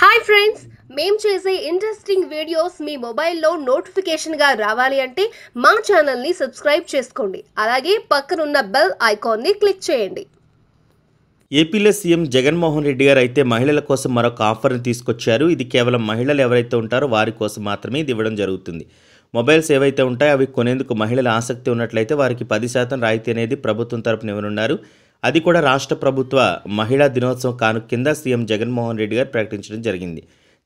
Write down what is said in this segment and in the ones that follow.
hi friends మేం చేసే interesting videos మీ మొబైల్లో నోటిఫికేషన్గా రావాలి అంటే మా ఛానల్ని సబ్స్క్రైబ్ చేసుకోండి అలాగే పక్కనున్న బెల్ ఐకాన్ని క్లిక్ చేయండి ఏపీలో సీఎం జగన్మోహన్ రెడ్డి గారు అయితే మహిళల కోసం మరొక ఆఫర్ని తీసుకొచ్చారు ఇది కేవలం మహిళలు ఎవరైతే ఉంటారో వారి కోసం మాత్రమే ఇది ఇవ్వడం జరుగుతుంది మొబైల్స్ ఏవైతే ఉంటాయో అవి కొనేందుకు మహిళల ఆసక్తి ఉన్నట్లయితే వారికి పది శాతం రాయితీ అనేది ప్రభుత్వం తరపున ఇవ్వనున్నారు అది కూడా రాష్ట్ర ప్రభుత్వ మహిళా దినోత్సవం కాను కింద సీఎం జగన్మోహన్ రెడ్డి గారు ప్రకటించడం జరిగింది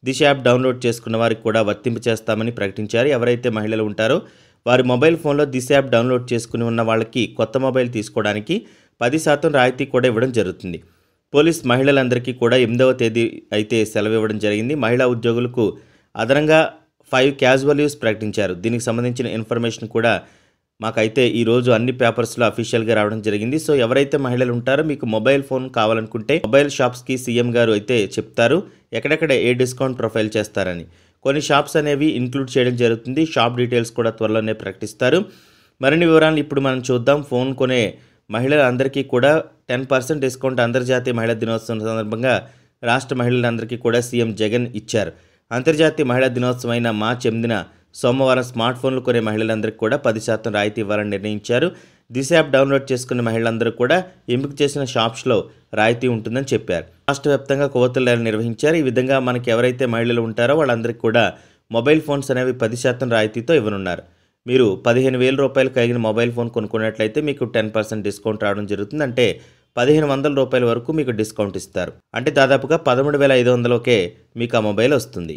దిశ యాప్ డౌన్లోడ్ చేసుకున్న వారికి కూడా వర్తింపు చేస్తామని ప్రకటించారు ఎవరైతే మహిళలు ఉంటారో వారి మొబైల్ ఫోన్లో దిశ యాప్ డౌన్లోడ్ చేసుకుని ఉన్న వాళ్ళకి కొత్త మొబైల్ తీసుకోవడానికి పది శాతం రాయితీ కూడా ఇవ్వడం జరుగుతుంది పోలీస్ మహిళలందరికీ కూడా ఎనిమిదవ తేదీ అయితే సెలవు ఇవ్వడం జరిగింది మహిళా ఉద్యోగులకు అదనంగా ఫైవ్ క్యాజువల్ యూస్ ప్రకటించారు దీనికి సంబంధించిన ఇన్ఫర్మేషన్ కూడా మాకైతే ఈరోజు అన్ని పేపర్స్లో అఫీషియల్గా రావడం జరిగింది సో ఎవరైతే మహిళలు ఉంటారో మీకు మొబైల్ ఫోన్ కావాలనుకుంటే మొబైల్ షాప్స్కి సీఎం గారు అయితే చెప్తారు ఎక్కడెక్కడ ఏ డిస్కౌంట్ ప్రొఫైల్ చేస్తారని కొన్ని షాప్స్ అనేవి ఇంక్లూడ్ చేయడం జరుగుతుంది షాప్ డీటెయిల్స్ కూడా త్వరలోనే ప్రకటిస్తారు మరిన్ని వివరాలు ఇప్పుడు మనం చూద్దాం ఫోన్ కొనే మహిళలందరికీ కూడా టెన్ పర్సెంట్ డిస్కౌంట్ అంతర్జాతీయ మహిళా దినోత్సవం సందర్భంగా రాష్ట్ర మహిళలందరికీ కూడా సీఎం జగన్ ఇచ్చారు అంతర్జాతీయ మహిళా దినోత్సవం అయిన మార్చి ఎనిమిదిన సోమవారం స్మార్ట్ ఫోన్లు కొనే మహిళలందరికీ కూడా పది శాతం రాయితీ ఇవ్వాలని నిర్ణయించారు దిశ యాప్ డౌన్లోడ్ చేసుకున్న మహిళలందరూ కూడా ఎంపిక చేసిన షాప్స్లో రాయితీ ఉంటుందని చెప్పారు రాష్ట్ర వ్యాప్తంగా కొవ్వొత్తుల ర్యాలీ నిర్వహించారు ఈ విధంగా మనకి ఎవరైతే మహిళలు ఉంటారో వాళ్ళందరికీ కూడా మొబైల్ ఫోన్స్ అనేవి పది శాతం రాయితీతో ఇవ్వనున్నారు మీరు పదిహేను వేల రూపాయలు కలిగిన మొబైల్ ఫోన్ కొనుక్కున్నట్లయితే మీకు టెన్ పర్సెంట్ డిస్కౌంట్ రావడం జరుగుతుంది అంటే పదిహేను వందల రూపాయల వరకు మీకు డిస్కౌంట్ ఇస్తారు అంటే దాదాపుగా పదమూడు వేల ఐదు వందలకే మీకు ఆ మొబైల్ వస్తుంది